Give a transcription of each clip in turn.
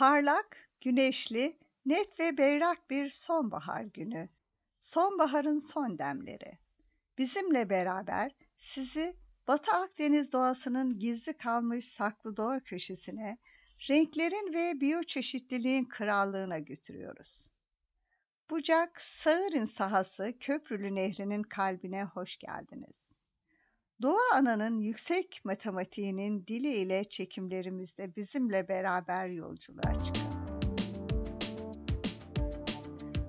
Parlak, güneşli, net ve berrak bir sonbahar günü. Sonbaharın son demleri. Bizimle beraber sizi Batı Akdeniz doğasının gizli kalmış saklı doğa köşesine, renklerin ve biyoçeşitliliğin krallığına götürüyoruz. Bucak Sağır'ın sahası Köprülü Nehri'nin kalbine hoş geldiniz. Doğa Ana'nın yüksek matematiğinin diliyle çekimlerimizde bizimle beraber yolculuğa çıkın.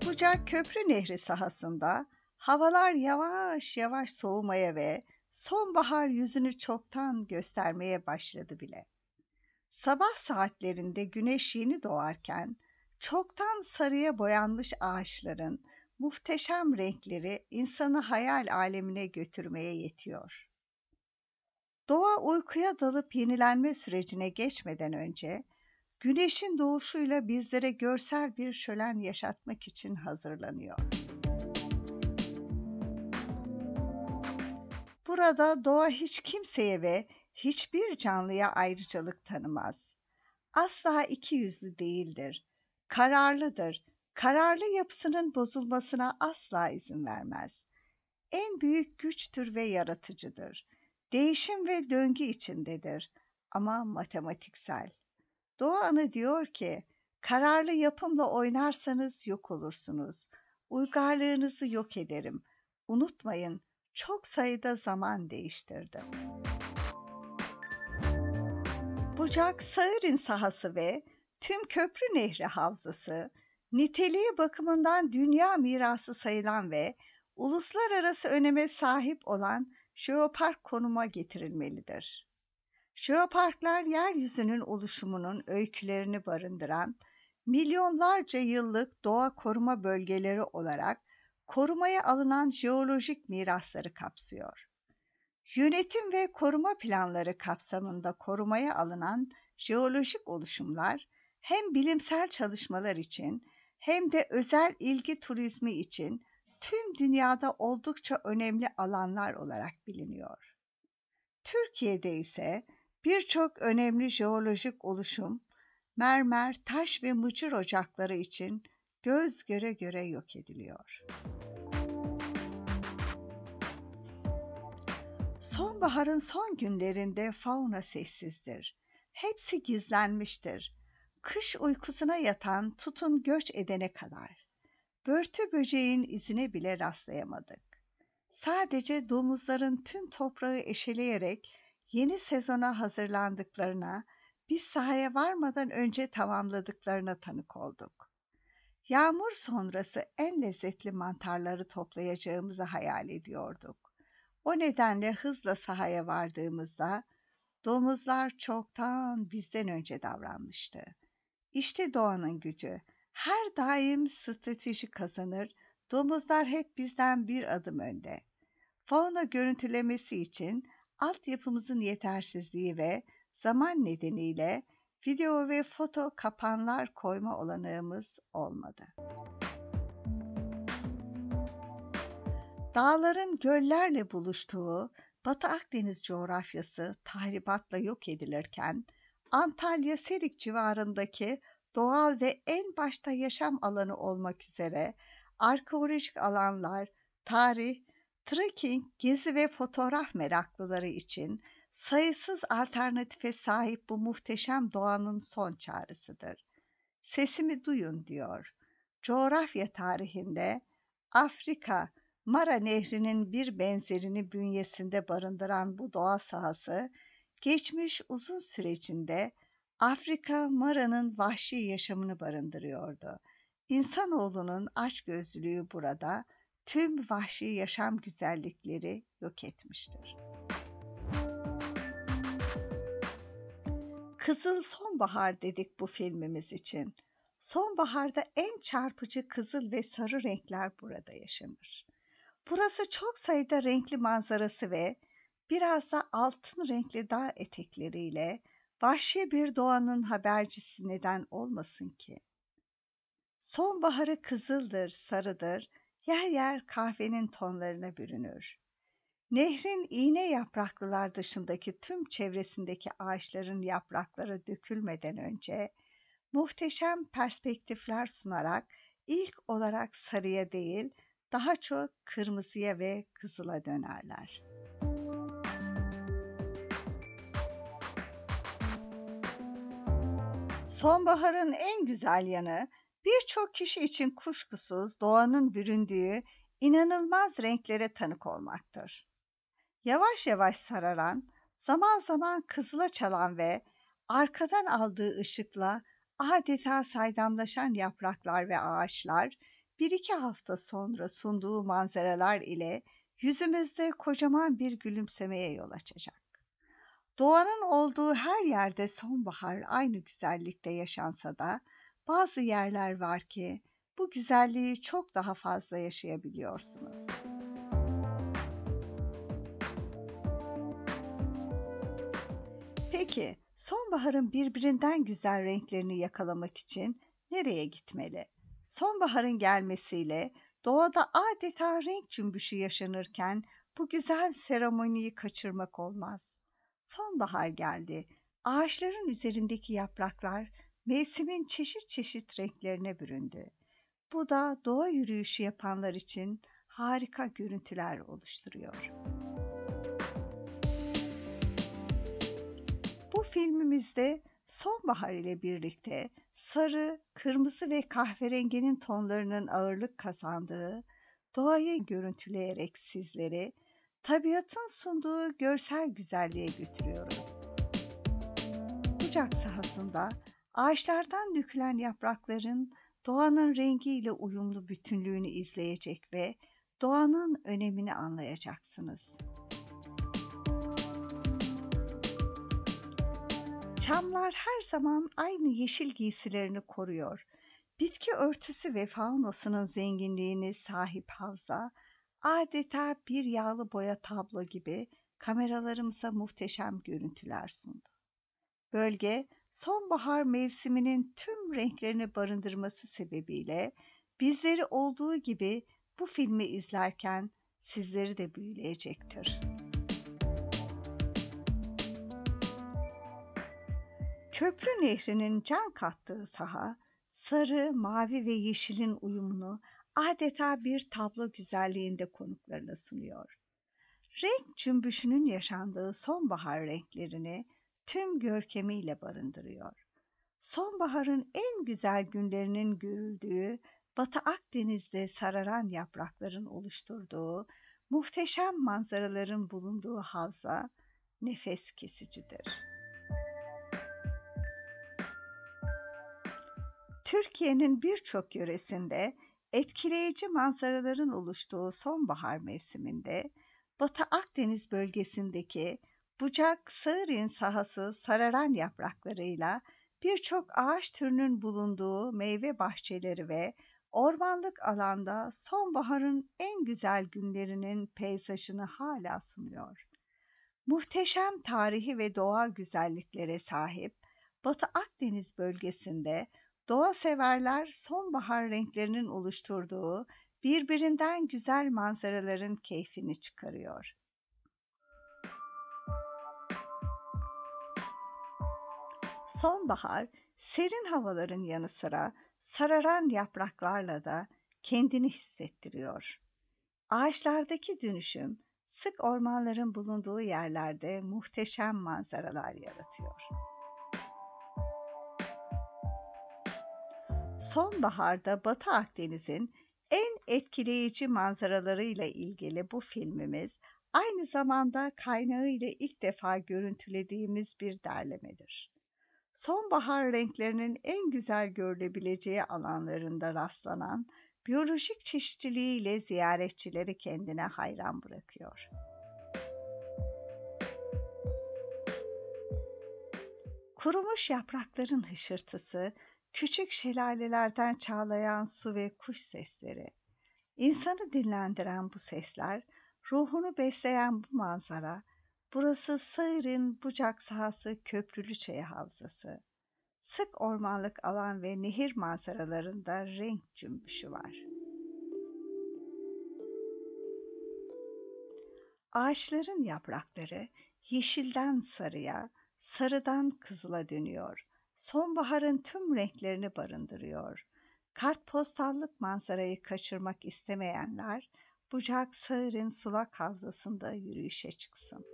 Bucak Köprü Nehri sahasında havalar yavaş yavaş soğumaya ve sonbahar yüzünü çoktan göstermeye başladı bile. Sabah saatlerinde güneş yeni doğarken çoktan sarıya boyanmış ağaçların muhteşem renkleri insanı hayal alemine götürmeye yetiyor. Doğa uykuya dalıp yenilenme sürecine geçmeden önce güneşin doğuşuyla bizlere görsel bir şölen yaşatmak için hazırlanıyor. Burada doğa hiç kimseye ve hiçbir canlıya ayrıcalık tanımaz. Asla iki yüzlü değildir, kararlıdır, kararlı yapısının bozulmasına asla izin vermez. En büyük güçtür ve yaratıcıdır.'' değişim ve döngü içindedir ama matematiksel. Doğa Ana diyor ki, kararlı yapımla oynarsanız yok olursunuz. Uygarlığınızı yok ederim. Unutmayın, çok sayıda zaman değiştirdim. Bucak Sağır'ın sahası ve tüm Köprü Nehri Havzası, niteliği bakımından dünya mirası sayılan ve uluslararası öneme sahip olan jeopark konuma getirilmelidir. Jeoparklar yeryüzünün oluşumunun öykülerini barındıran milyonlarca yıllık doğa koruma bölgeleri olarak korumaya alınan jeolojik mirasları kapsıyor. Yönetim ve koruma planları kapsamında korumaya alınan jeolojik oluşumlar hem bilimsel çalışmalar için hem de özel ilgi turizmi için tüm dünyada oldukça önemli alanlar olarak biliniyor. Türkiye'de ise birçok önemli jeolojik oluşum, mermer, taş ve mıcır ocakları için göz göre göre yok ediliyor. Sonbaharın son günlerinde fauna sessizdir. Hepsi gizlenmiştir. Kış uykusuna yatan tutun göç edene kadar börtü böceğin izine bile rastlayamadık. Sadece domuzların tüm toprağı eşeleyerek yeni sezona hazırlandıklarına, biz sahaya varmadan önce tamamladıklarına tanık olduk. Yağmur sonrası en lezzetli mantarları toplayacağımızı hayal ediyorduk. O nedenle hızla sahaya vardığımızda domuzlar çoktan bizden önce davranmıştı. İşte doğanın gücü her daim strateji kazanır, domuzlar hep bizden bir adım önde. Fauna görüntülemesi için altyapımızın yetersizliği ve zaman nedeniyle video ve foto kapanlar koyma olanağımız olmadı. Dağların göllerle buluştuğu Batı Akdeniz coğrafyası tahribatla yok edilirken, Antalya Serik civarındaki doğal ve en başta yaşam alanı olmak üzere arkeolojik alanlar, tarih, trekking, gezi ve fotoğraf meraklıları için sayısız alternatife sahip bu muhteşem doğanın son çaresidir. Sesimi duyun diyor. Coğrafya tarihinde Afrika, Mara Nehri'nin bir benzerini bünyesinde barındıran bu doğa sahası, geçmiş uzun sürecinde Afrika, Mara'nın vahşi yaşamını barındırıyordu. İnsanoğlunun açgözlülüğü burada tüm vahşi yaşam güzellikleri yok etmiştir. Kızıl Sonbahar dedik bu filmimiz için. Sonbaharda en çarpıcı kızıl ve sarı renkler burada yaşanır. Burası çok sayıda renkli manzarası ve biraz da altın renkli dağ etekleriyle vahşi bir doğanın habercisi neden olmasın ki? Sonbaharı kızıldır, sarıdır, yer yer kahvenin tonlarına bürünür. Nehrin iğne yapraklılar dışındaki tüm çevresindeki ağaçların yaprakları dökülmeden önce muhteşem perspektifler sunarak ilk olarak sarıya değil daha çok kırmızıya ve kızıla dönerler. Sonbaharın en güzel yanı birçok kişi için kuşkusuz doğanın büründüğü inanılmaz renklere tanık olmaktır. Yavaş yavaş sararan, zaman zaman kızıla çalan ve arkadan aldığı ışıkla adeta saydamlaşan yapraklar ve ağaçlar bir iki hafta sonra sunduğu manzaralar ile yüzümüzde kocaman bir gülümsemeye yol açacak. Doğanın olduğu her yerde sonbahar aynı güzellikte yaşansa da bazı yerler var ki bu güzelliği çok daha fazla yaşayabiliyorsunuz. Peki sonbaharın birbirinden güzel renklerini yakalamak için nereye gitmeli? Sonbaharın gelmesiyle doğada adeta renk cümbüşü yaşanırken bu güzel seremoniyi kaçırmak olmaz sonbahar geldi. Ağaçların üzerindeki yapraklar mevsimin çeşit çeşit renklerine büründü. Bu da doğa yürüyüşü yapanlar için harika görüntüler oluşturuyor. Bu filmimizde sonbahar ile birlikte sarı, kırmızı ve kahverenginin tonlarının ağırlık kazandığı, doğayı görüntüleyerek sizlere tabiatın sunduğu görsel güzelliğe götürüyorum. Kucak sahasında ağaçlardan dökülen yaprakların doğanın rengiyle uyumlu bütünlüğünü izleyecek ve doğanın önemini anlayacaksınız. Çamlar her zaman aynı yeşil giysilerini koruyor. Bitki örtüsü ve faunasının zenginliğini sahip havza, Adeta bir yağlı boya tablo gibi kameralarımıza muhteşem görüntüler sundu. Bölge sonbahar mevsiminin tüm renklerini barındırması sebebiyle bizleri olduğu gibi bu filmi izlerken sizleri de büyüleyecektir. Köprü Nehri'nin can kattığı saha, sarı, mavi ve yeşilin uyumunu adeta bir tablo güzelliğinde konuklarına sunuyor. Renk cümbüşünün yaşandığı sonbahar renklerini tüm görkemiyle barındırıyor. Sonbaharın en güzel günlerinin görüldüğü Batı Akdeniz'de sararan yaprakların oluşturduğu muhteşem manzaraların bulunduğu havza nefes kesicidir. Türkiye'nin birçok yöresinde Etkileyici manzaraların oluştuğu sonbahar mevsiminde Batı Akdeniz bölgesindeki bucak sığırın sahası sararan yapraklarıyla birçok ağaç türünün bulunduğu meyve bahçeleri ve ormanlık alanda sonbaharın en güzel günlerinin peyzajını hala sunuyor. Muhteşem tarihi ve doğal güzelliklere sahip Batı Akdeniz bölgesinde Doğa severler sonbahar renklerinin oluşturduğu birbirinden güzel manzaraların keyfini çıkarıyor. Sonbahar serin havaların yanı sıra sararan yapraklarla da kendini hissettiriyor. Ağaçlardaki dönüşüm sık ormanların bulunduğu yerlerde muhteşem manzaralar yaratıyor. sonbaharda Batı Akdeniz'in en etkileyici manzaralarıyla ilgili bu filmimiz aynı zamanda kaynağı ile ilk defa görüntülediğimiz bir derlemedir. Sonbahar renklerinin en güzel görülebileceği alanlarında rastlanan biyolojik çeşitliliğiyle ziyaretçileri kendine hayran bırakıyor. Kurumuş yaprakların hışırtısı küçük şelalelerden çağlayan su ve kuş sesleri. İnsanı dinlendiren bu sesler, ruhunu besleyen bu manzara, burası Sayırın bucak sahası Köprülüçeye Havzası. Sık ormanlık alan ve nehir manzaralarında renk cümbüşü var. Ağaçların yaprakları yeşilden sarıya, sarıdan kızıla dönüyor sonbaharın tüm renklerini barındırıyor. Kartpostallık manzarayı kaçırmak istemeyenler Bucak Sağır'ın sulak havzasında yürüyüşe çıksın.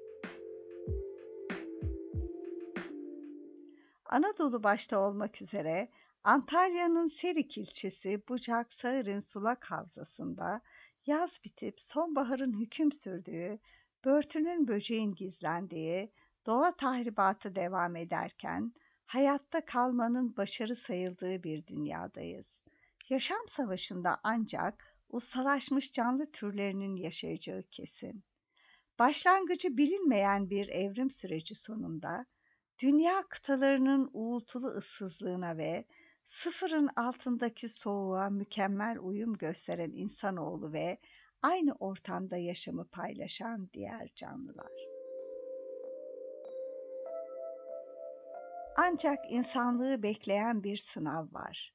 Anadolu başta olmak üzere Antalya'nın Serik ilçesi Bucak Sağır'ın sulak havzasında yaz bitip sonbaharın hüküm sürdüğü, börtünün böceğin gizlendiği, doğa tahribatı devam ederken hayatta kalmanın başarı sayıldığı bir dünyadayız. Yaşam savaşında ancak ustalaşmış canlı türlerinin yaşayacağı kesin. Başlangıcı bilinmeyen bir evrim süreci sonunda dünya kıtalarının uğultulu ıssızlığına ve sıfırın altındaki soğuğa mükemmel uyum gösteren insanoğlu ve aynı ortamda yaşamı paylaşan diğer canlılar. Ancak insanlığı bekleyen bir sınav var.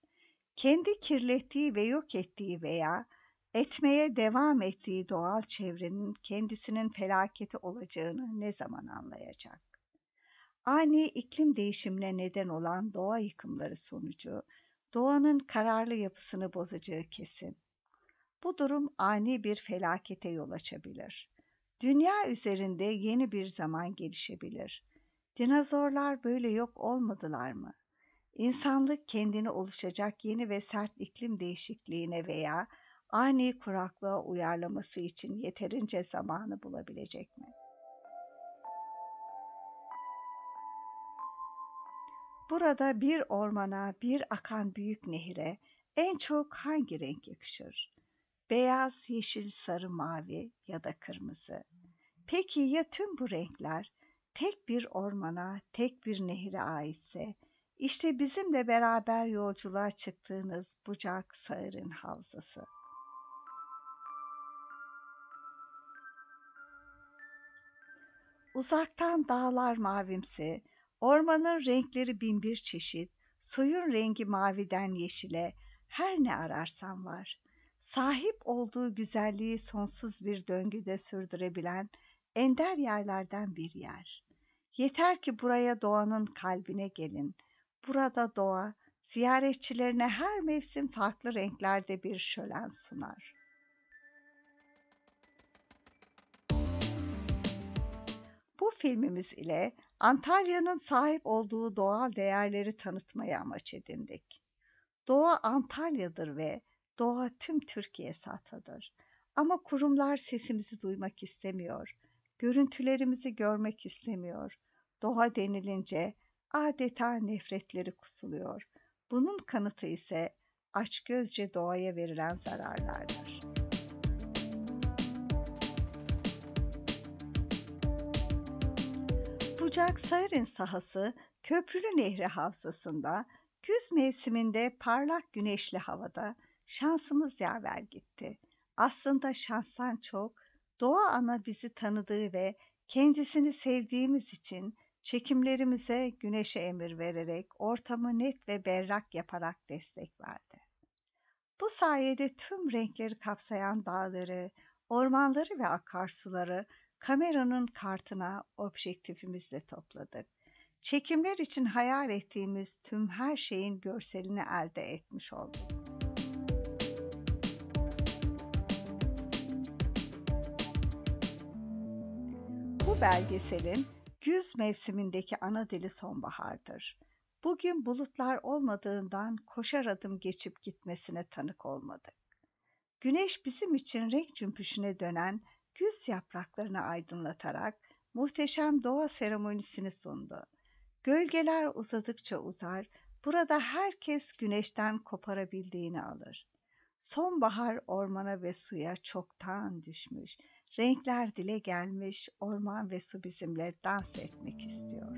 Kendi kirlettiği ve yok ettiği veya etmeye devam ettiği doğal çevrenin kendisinin felaketi olacağını ne zaman anlayacak? Ani iklim değişimine neden olan doğa yıkımları sonucu doğanın kararlı yapısını bozacağı kesin. Bu durum ani bir felakete yol açabilir. Dünya üzerinde yeni bir zaman gelişebilir. Dinozorlar böyle yok olmadılar mı? İnsanlık kendini oluşacak yeni ve sert iklim değişikliğine veya ani kuraklığa uyarlaması için yeterince zamanı bulabilecek mi? Burada bir ormana, bir akan büyük nehire en çok hangi renk yakışır? Beyaz, yeşil, sarı, mavi ya da kırmızı. Peki ya tüm bu renkler tek bir ormana, tek bir nehre aitse, işte bizimle beraber yolculuğa çıktığınız Bucak Sağır'ın havzası. Uzaktan dağlar mavimsi, ormanın renkleri bin bir çeşit, suyun rengi maviden yeşile, her ne ararsan var. Sahip olduğu güzelliği sonsuz bir döngüde sürdürebilen ender yerlerden bir yer. Yeter ki buraya doğanın kalbine gelin. Burada doğa ziyaretçilerine her mevsim farklı renklerde bir şölen sunar. Bu filmimiz ile Antalya'nın sahip olduğu doğal değerleri tanıtmayı amaç edindik. Doğa Antalya'dır ve doğa tüm Türkiye satadır. Ama kurumlar sesimizi duymak istemiyor görüntülerimizi görmek istemiyor. Doğa denilince adeta nefretleri kusuluyor. Bunun kanıtı ise açgözce doğaya verilen zararlardır. Bucak Sayırın sahası Köprülü Nehri Havzası'nda güz mevsiminde parlak güneşli havada şansımız yaver gitti. Aslında şanstan çok Doğa ana bizi tanıdığı ve kendisini sevdiğimiz için çekimlerimize güneşe emir vererek ortamı net ve berrak yaparak destek verdi. Bu sayede tüm renkleri kapsayan dağları, ormanları ve akarsuları kameranın kartına objektifimizle topladık. Çekimler için hayal ettiğimiz tüm her şeyin görselini elde etmiş olduk. belgeselin güz mevsimindeki ana dili sonbahardır. Bugün bulutlar olmadığından koşar adım geçip gitmesine tanık olmadık. Güneş bizim için renk cümpüşüne dönen güz yapraklarını aydınlatarak muhteşem doğa seremonisini sundu. Gölgeler uzadıkça uzar, burada herkes güneşten koparabildiğini alır. Sonbahar ormana ve suya çoktan düşmüş Renkler dile gelmiş, orman ve su bizimle dans etmek istiyor.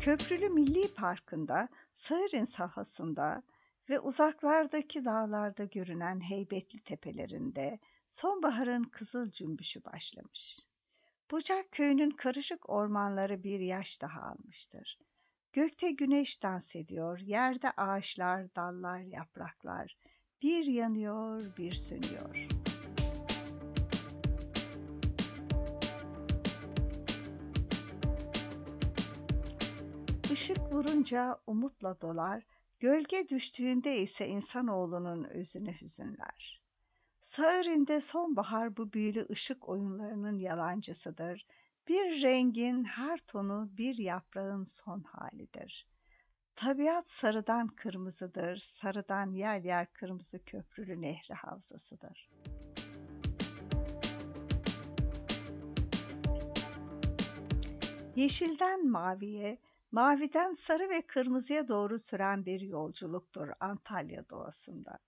Köprülü Milli Parkı'nda, Sığır'ın sahasında ve uzaklardaki dağlarda görünen heybetli tepelerinde sonbaharın kızıl cümbüşü başlamış. Bucak köyünün karışık ormanları bir yaş daha almıştır. Gökte güneş dans ediyor, yerde ağaçlar, dallar, yapraklar. Bir yanıyor, bir sönüyor. Işık vurunca umutla dolar, gölge düştüğünde ise insanoğlunun özünü hüzünler. Sağırinde sonbahar bu büyülü ışık oyunlarının yalancısıdır. Bir rengin her tonu bir yaprağın son halidir. Tabiat sarıdan kırmızıdır, sarıdan yer yer kırmızı köprülü nehri havzasıdır. Yeşilden maviye, maviden sarı ve kırmızıya doğru süren bir yolculuktur Antalya doğasında.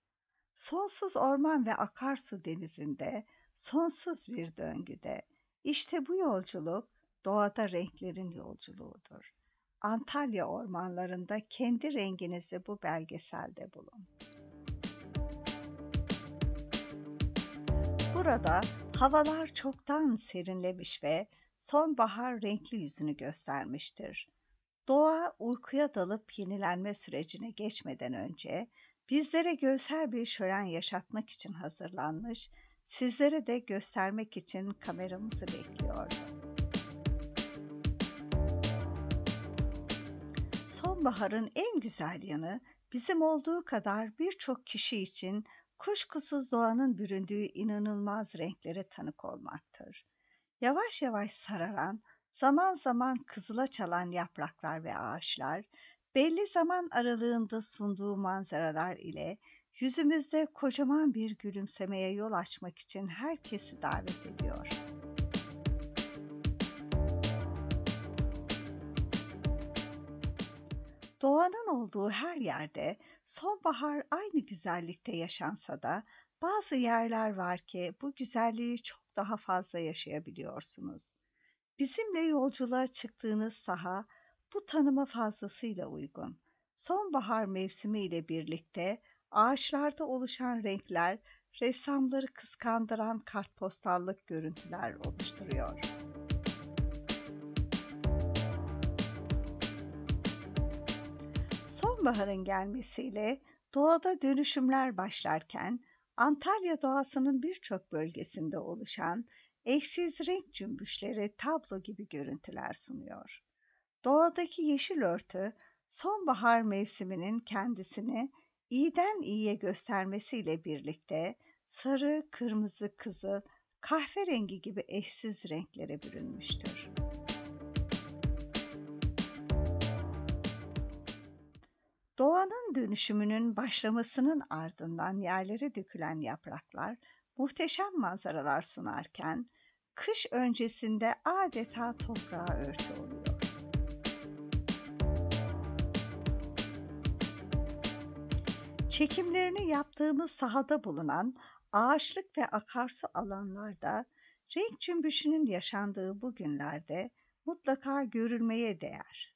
Sonsuz orman ve akarsu denizinde, sonsuz bir döngüde, işte bu yolculuk doğada renklerin yolculuğudur. Antalya ormanlarında kendi renginizi bu belgeselde bulun. Burada havalar çoktan serinlemiş ve sonbahar renkli yüzünü göstermiştir. Doğa uykuya dalıp yenilenme sürecine geçmeden önce bizlere görsel bir şölen yaşatmak için hazırlanmış sizlere de göstermek için kameramızı bekliyordu. Sonbaharın en güzel yanı bizim olduğu kadar birçok kişi için kuşkusuz doğanın büründüğü inanılmaz renklere tanık olmaktır. Yavaş yavaş sararan, zaman zaman kızıla çalan yapraklar ve ağaçlar, belli zaman aralığında sunduğu manzaralar ile yüzümüzde kocaman bir gülümsemeye yol açmak için herkesi davet ediyor. Doğanın olduğu her yerde sonbahar aynı güzellikte yaşansa da bazı yerler var ki bu güzelliği çok daha fazla yaşayabiliyorsunuz. Bizimle yolculuğa çıktığınız saha bu tanıma fazlasıyla uygun. Sonbahar mevsimi ile birlikte ağaçlarda oluşan renkler ressamları kıskandıran kartpostallık görüntüler oluşturuyor. Sonbaharın gelmesiyle doğada dönüşümler başlarken Antalya doğasının birçok bölgesinde oluşan eşsiz renk cümbüşleri tablo gibi görüntüler sunuyor. Doğadaki yeşil örtü sonbahar mevsiminin kendisini iyiden iyiye göstermesiyle birlikte sarı, kırmızı, kızıl, kahverengi gibi eşsiz renklere bürünmüştür. Doğanın dönüşümünün başlamasının ardından yerlere dökülen yapraklar muhteşem manzaralar sunarken kış öncesinde adeta toprağa örtü oluyor. Çekimlerini yaptığımız sahada bulunan ağaçlık ve akarsu alanlarda renk cümbüşünün yaşandığı bu günlerde mutlaka görülmeye değer.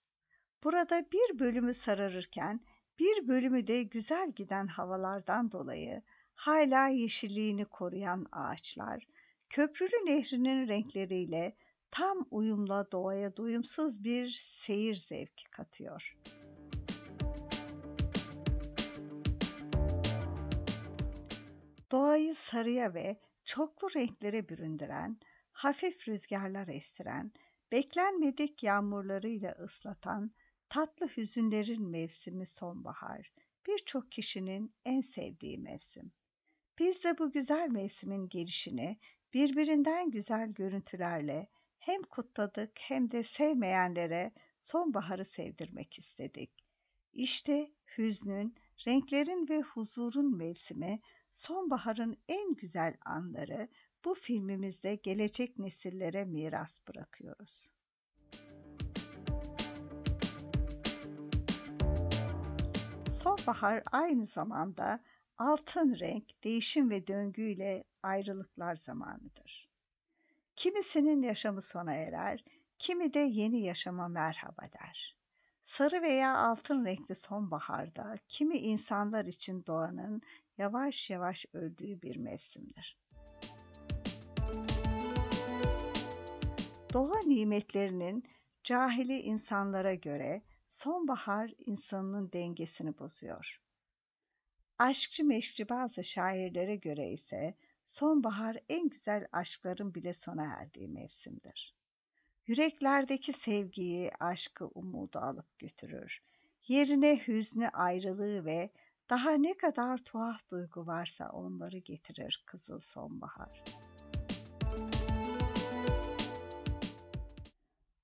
Burada bir bölümü sararırken bir bölümü de güzel giden havalardan dolayı hala yeşilliğini koruyan ağaçlar, köprülü nehrinin renkleriyle tam uyumla doğaya doyumsuz bir seyir zevki katıyor.'' doğayı sarıya ve çoklu renklere büründüren, hafif rüzgarlar estiren, beklenmedik yağmurlarıyla ıslatan, tatlı hüzünlerin mevsimi sonbahar, birçok kişinin en sevdiği mevsim. Biz de bu güzel mevsimin gelişini birbirinden güzel görüntülerle hem kutladık hem de sevmeyenlere sonbaharı sevdirmek istedik. İşte hüznün, renklerin ve huzurun mevsimi sonbaharın en güzel anları bu filmimizde gelecek nesillere miras bırakıyoruz. Sonbahar aynı zamanda altın renk, değişim ve döngüyle ayrılıklar zamanıdır. Kimisinin yaşamı sona erer, kimi de yeni yaşama merhaba der. Sarı veya altın renkli sonbaharda kimi insanlar için doğanın yavaş yavaş öldüğü bir mevsimdir. Doğa nimetlerinin cahili insanlara göre sonbahar insanın dengesini bozuyor. Aşkçı meşkçi bazı şairlere göre ise sonbahar en güzel aşkların bile sona erdiği mevsimdir. Yüreklerdeki sevgiyi, aşkı, umudu alıp götürür. Yerine hüznü, ayrılığı ve daha ne kadar tuhaf duygu varsa onları getirir kızıl sonbahar.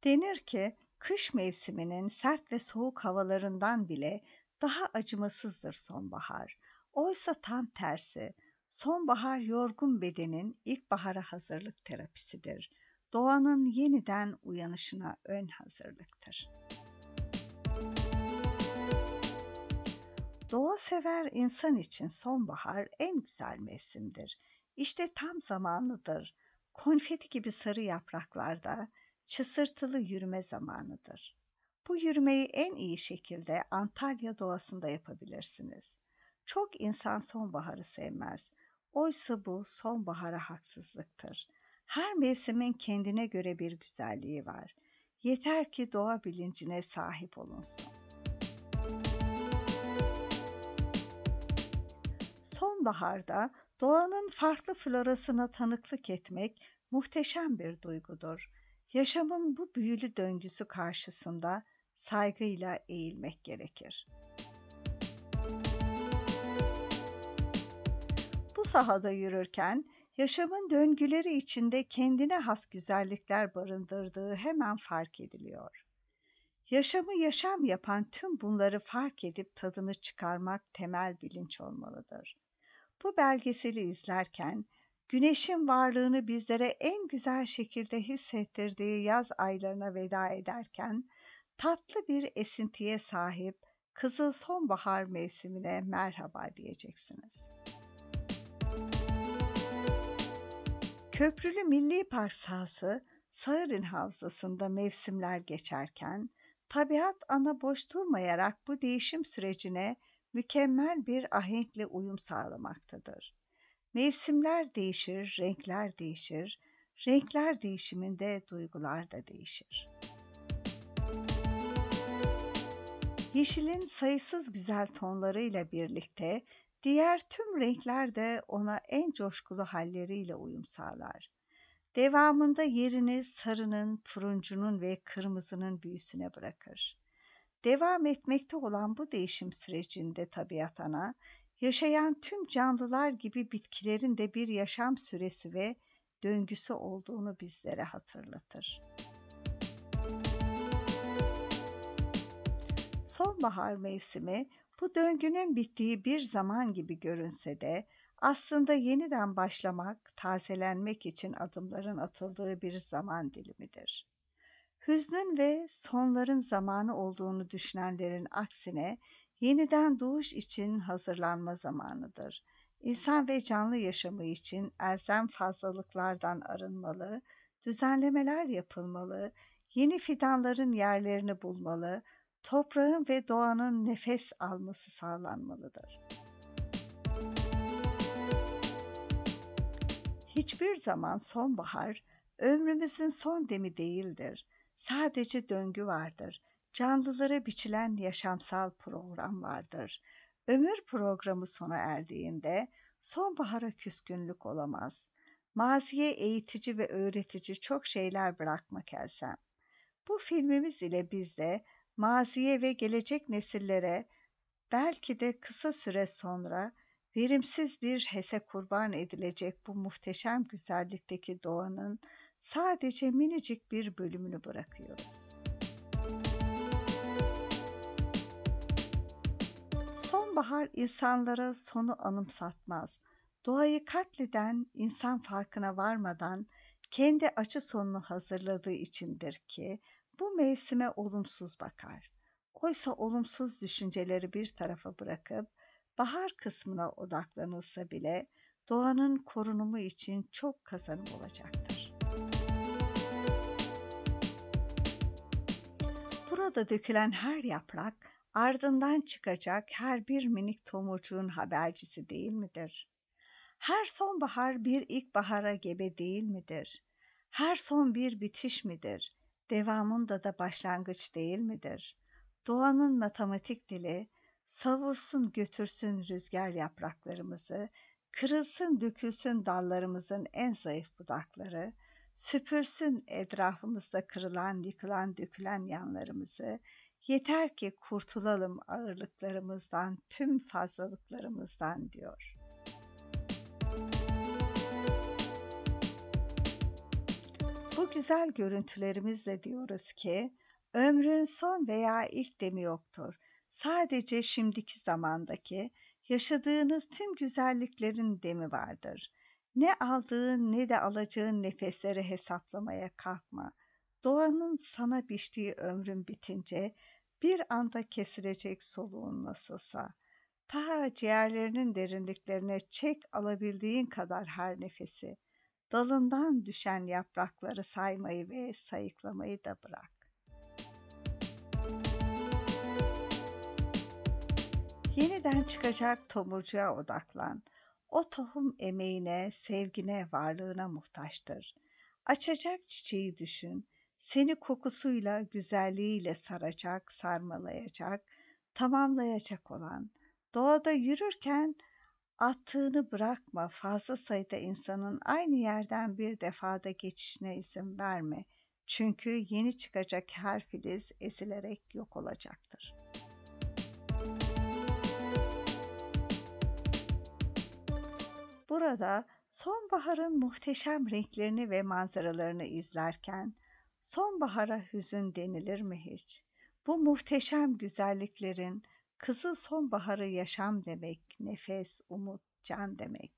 Denir ki kış mevsiminin sert ve soğuk havalarından bile daha acımasızdır sonbahar. Oysa tam tersi, sonbahar yorgun bedenin ilkbahara hazırlık terapisidir doğanın yeniden uyanışına ön hazırlıktır. Doğa sever insan için sonbahar en güzel mevsimdir. İşte tam zamanlıdır. Konfeti gibi sarı yapraklarda çısırtılı yürüme zamanıdır. Bu yürümeyi en iyi şekilde Antalya doğasında yapabilirsiniz. Çok insan sonbaharı sevmez. Oysa bu sonbahara haksızlıktır. Her mevsimin kendine göre bir güzelliği var. Yeter ki doğa bilincine sahip olunsun. Sonbaharda doğanın farklı florasına tanıklık etmek muhteşem bir duygudur. Yaşamın bu büyülü döngüsü karşısında saygıyla eğilmek gerekir. Bu sahada yürürken yaşamın döngüleri içinde kendine has güzellikler barındırdığı hemen fark ediliyor. Yaşamı yaşam yapan tüm bunları fark edip tadını çıkarmak temel bilinç olmalıdır. Bu belgeseli izlerken güneşin varlığını bizlere en güzel şekilde hissettirdiği yaz aylarına veda ederken tatlı bir esintiye sahip kızıl sonbahar mevsimine merhaba diyeceksiniz.'' Köprülü Milli Park sahası Sağırın Havzası'nda mevsimler geçerken tabiat ana boş durmayarak bu değişim sürecine mükemmel bir ahenkle uyum sağlamaktadır. Mevsimler değişir, renkler değişir, renkler değişiminde duygular da değişir. Yeşilin sayısız güzel tonlarıyla birlikte Diğer tüm renkler de ona en coşkulu halleriyle uyum sağlar. Devamında yerini sarının, turuncunun ve kırmızının büyüsüne bırakır. Devam etmekte olan bu değişim sürecinde tabiat ana, yaşayan tüm canlılar gibi bitkilerin de bir yaşam süresi ve döngüsü olduğunu bizlere hatırlatır. Sonbahar mevsimi bu döngünün bittiği bir zaman gibi görünse de aslında yeniden başlamak, tazelenmek için adımların atıldığı bir zaman dilimidir. Hüznün ve sonların zamanı olduğunu düşünenlerin aksine yeniden doğuş için hazırlanma zamanıdır. İnsan ve canlı yaşamı için elzem fazlalıklardan arınmalı, düzenlemeler yapılmalı, yeni fidanların yerlerini bulmalı, toprağın ve doğanın nefes alması sağlanmalıdır. Hiçbir zaman sonbahar ömrümüzün son demi değildir. Sadece döngü vardır. Canlılara biçilen yaşamsal program vardır. Ömür programı sona erdiğinde sonbahara küskünlük olamaz. Maziye eğitici ve öğretici çok şeyler bırakmak elzem. Bu filmimiz ile biz de maziye ve gelecek nesillere belki de kısa süre sonra verimsiz bir hese kurban edilecek bu muhteşem güzellikteki doğanın sadece minicik bir bölümünü bırakıyoruz. Sonbahar insanlara sonu anımsatmaz. Doğayı katleden insan farkına varmadan kendi açı sonunu hazırladığı içindir ki bu mevsime olumsuz bakar. Oysa olumsuz düşünceleri bir tarafa bırakıp bahar kısmına odaklanılsa bile doğanın korunumu için çok kazanım olacaktır. Burada dökülen her yaprak ardından çıkacak her bir minik tomurcuğun habercisi değil midir? Her sonbahar bir ilkbahara gebe değil midir? Her son bir bitiş midir? devamında da başlangıç değil midir? Doğanın matematik dili savursun götürsün rüzgar yapraklarımızı, kırılsın dökülsün dallarımızın en zayıf budakları, süpürsün etrafımızda kırılan, yıkılan, dökülen yanlarımızı, yeter ki kurtulalım ağırlıklarımızdan, tüm fazlalıklarımızdan diyor. güzel görüntülerimizle diyoruz ki ömrün son veya ilk demi yoktur. Sadece şimdiki zamandaki yaşadığınız tüm güzelliklerin demi vardır. Ne aldığın ne de alacağın nefesleri hesaplamaya kalkma. Doğanın sana biçtiği ömrün bitince bir anda kesilecek soluğun nasılsa. Ta ciğerlerinin derinliklerine çek alabildiğin kadar her nefesi.'' dalından düşen yaprakları saymayı ve sayıklamayı da bırak. Yeniden çıkacak tomurcuğa odaklan. O tohum emeğine, sevgine, varlığına muhtaçtır. Açacak çiçeği düşün. Seni kokusuyla, güzelliğiyle saracak, sarmalayacak, tamamlayacak olan. Doğada yürürken attığını bırakma, fazla sayıda insanın aynı yerden bir defada geçişine izin verme. Çünkü yeni çıkacak her filiz ezilerek yok olacaktır. Burada sonbaharın muhteşem renklerini ve manzaralarını izlerken sonbahara hüzün denilir mi hiç? Bu muhteşem güzelliklerin, Kızıl sonbaharı yaşam demek, nefes, umut, can demek.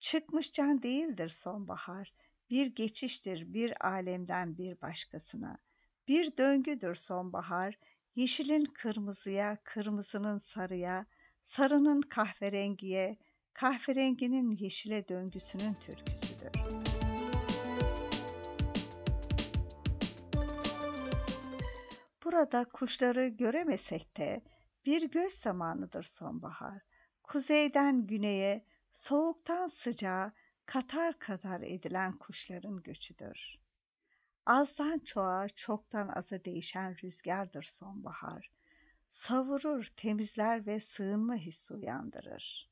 Çıkmış can değildir sonbahar, bir geçiştir bir alemden bir başkasına. Bir döngüdür sonbahar, yeşilin kırmızıya, kırmızının sarıya, sarının kahverengiye, kahverenginin yeşile döngüsünün türküsüdür. Burada kuşları göremesek de bir göz zamanıdır sonbahar. Kuzeyden güneye, soğuktan sıcağa katar katar edilen kuşların göçüdür. Azdan çoğa, çoktan aza değişen rüzgardır sonbahar. Savurur, temizler ve sığınma hissi uyandırır.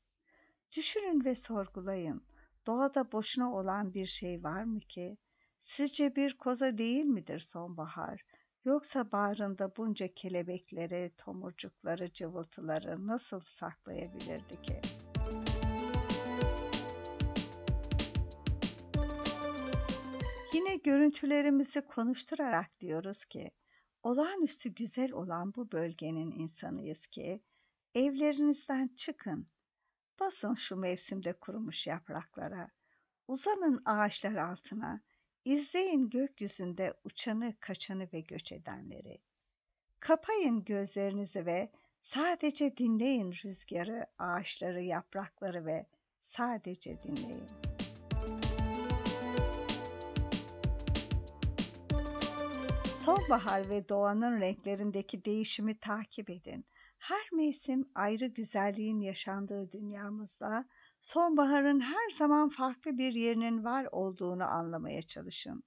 Düşünün ve sorgulayın, doğada boşuna olan bir şey var mı ki? Sizce bir koza değil midir sonbahar? Yoksa bağrında bunca kelebekleri, tomurcukları, cıvıltıları nasıl saklayabilirdi ki? Yine görüntülerimizi konuşturarak diyoruz ki, olağanüstü güzel olan bu bölgenin insanıyız ki, evlerinizden çıkın, basın şu mevsimde kurumuş yapraklara, uzanın ağaçlar altına.'' İzleyin gökyüzünde uçanı, kaçanı ve göç edenleri. Kapayın gözlerinizi ve sadece dinleyin rüzgarı, ağaçları, yaprakları ve sadece dinleyin. Sonbahar ve doğanın renklerindeki değişimi takip edin. Her mevsim ayrı güzelliğin yaşandığı dünyamızda sonbaharın her zaman farklı bir yerinin var olduğunu anlamaya çalışın.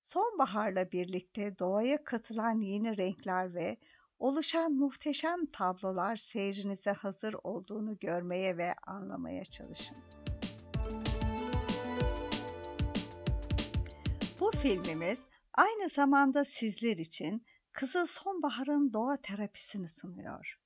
Sonbaharla birlikte doğaya katılan yeni renkler ve oluşan muhteşem tablolar seyircinize hazır olduğunu görmeye ve anlamaya çalışın. Bu filmimiz aynı zamanda sizler için kızıl sonbaharın doğa terapisini sunuyor.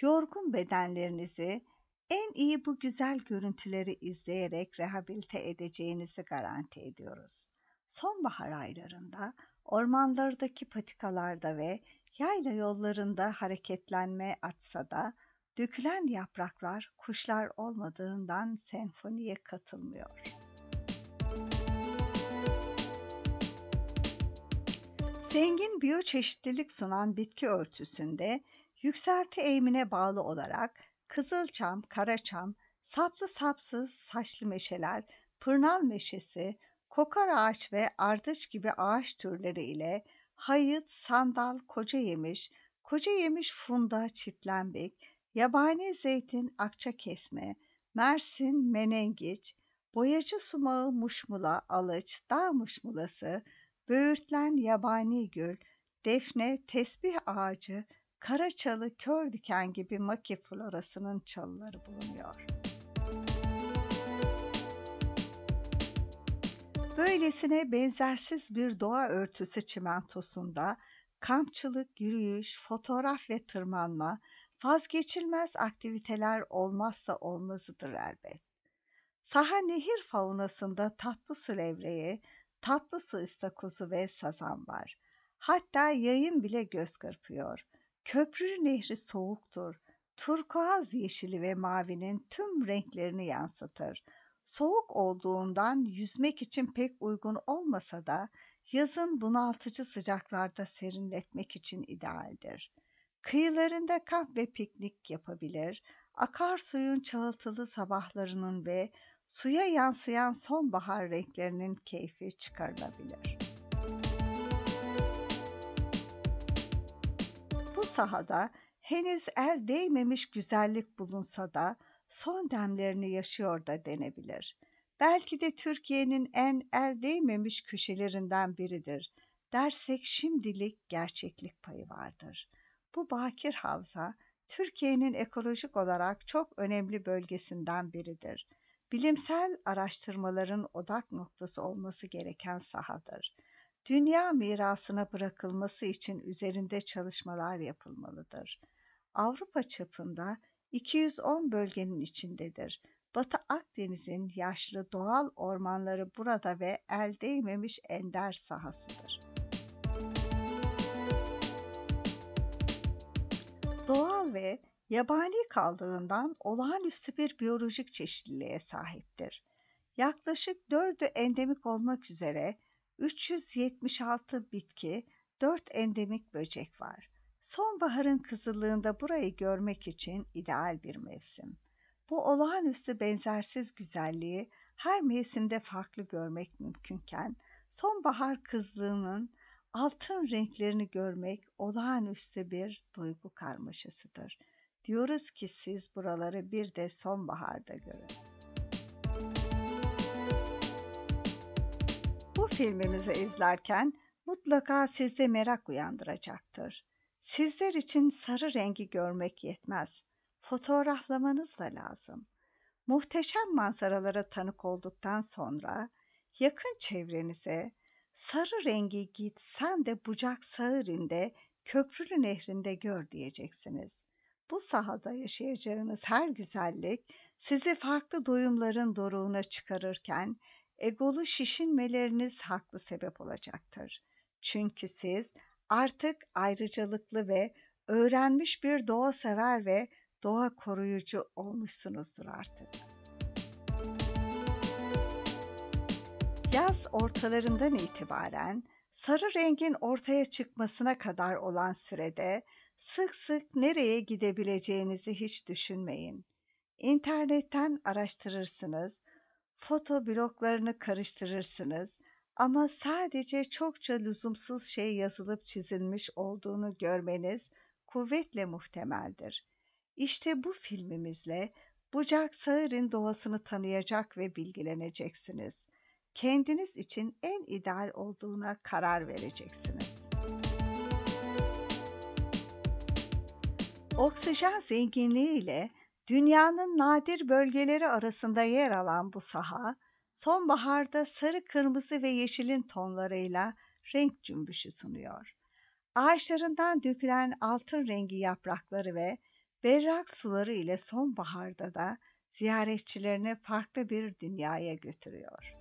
Yorgun bedenlerinizi en iyi bu güzel görüntüleri izleyerek rehabilite edeceğinizi garanti ediyoruz. Sonbahar aylarında ormanlardaki patikalarda ve yayla yollarında hareketlenme artsa da dökülen yapraklar kuşlar olmadığından senfoniye katılmıyor. Zengin biyoçeşitlilik sunan bitki örtüsünde yükselti eğimine bağlı olarak kızılçam, karaçam, saplı sapsız saçlı meşeler, pırnal meşesi, kokar ağaç ve ardıç gibi ağaç türleri ile hayıt, sandal, koca yemiş, koca yemiş funda, çitlenbek, yabani zeytin, akça kesme, mersin, menengiç, boyacı sumağı, muşmula, alıç, dağ muşmulası, böğürtlen, yabani gül, defne, tesbih ağacı, Karaçalı kör diken gibi maki florasının çalıları bulunuyor. Böylesine benzersiz bir doğa örtüsü çimentosunda kampçılık, yürüyüş, fotoğraf ve tırmanma vazgeçilmez aktiviteler olmazsa olmazıdır elbet. Saha nehir faunasında tatlı su levreği, tatlı su istakozu ve sazan var. Hatta yayın bile göz kırpıyor. Köprü nehri soğuktur. Turkuaz yeşili ve mavinin tüm renklerini yansıtır. Soğuk olduğundan yüzmek için pek uygun olmasa da yazın bunaltıcı sıcaklarda serinletmek için idealdir. Kıyılarında kamp ve piknik yapabilir, akarsuyun çağıltılı sabahlarının ve suya yansıyan sonbahar renklerinin keyfi çıkarılabilir. sahada henüz el değmemiş güzellik bulunsa da son demlerini yaşıyor da denebilir. Belki de Türkiye'nin en el değmemiş köşelerinden biridir. Dersek şimdilik gerçeklik payı vardır. Bu bakir havza Türkiye'nin ekolojik olarak çok önemli bölgesinden biridir. Bilimsel araştırmaların odak noktası olması gereken sahadır dünya mirasına bırakılması için üzerinde çalışmalar yapılmalıdır. Avrupa çapında 210 bölgenin içindedir. Batı Akdeniz'in yaşlı doğal ormanları burada ve el değmemiş ender sahasıdır. Doğal ve yabani kaldığından olağanüstü bir biyolojik çeşitliliğe sahiptir. Yaklaşık dördü endemik olmak üzere 376 bitki, 4 endemik böcek var. Sonbaharın kızılığında burayı görmek için ideal bir mevsim. Bu olağanüstü benzersiz güzelliği her mevsimde farklı görmek mümkünken, sonbahar kızlığının altın renklerini görmek olağanüstü bir duygu karmaşasıdır. Diyoruz ki siz buraları bir de sonbaharda görün. filmimizi izlerken mutlaka sizde merak uyandıracaktır. Sizler için sarı rengi görmek yetmez. Fotoğraflamanız da lazım. Muhteşem manzaralara tanık olduktan sonra yakın çevrenize sarı rengi git sen de bucak sağırinde köprülü nehrinde gör diyeceksiniz. Bu sahada yaşayacağınız her güzellik sizi farklı doyumların doruğuna çıkarırken egolu şişinmeleriniz haklı sebep olacaktır. Çünkü siz artık ayrıcalıklı ve öğrenmiş bir doğa sever ve doğa koruyucu olmuşsunuzdur artık. Yaz ortalarından itibaren sarı rengin ortaya çıkmasına kadar olan sürede sık sık nereye gidebileceğinizi hiç düşünmeyin. İnternetten araştırırsınız, foto bloklarını karıştırırsınız ama sadece çokça lüzumsuz şey yazılıp çizilmiş olduğunu görmeniz kuvvetle muhtemeldir. İşte bu filmimizle Bucak Sağır'ın doğasını tanıyacak ve bilgileneceksiniz. Kendiniz için en ideal olduğuna karar vereceksiniz. Oksijen zenginliği ile Dünyanın nadir bölgeleri arasında yer alan bu saha, sonbaharda sarı, kırmızı ve yeşilin tonlarıyla renk cümbüşü sunuyor. Ağaçlarından dökülen altın rengi yaprakları ve berrak suları ile sonbaharda da ziyaretçilerini farklı bir dünyaya götürüyor.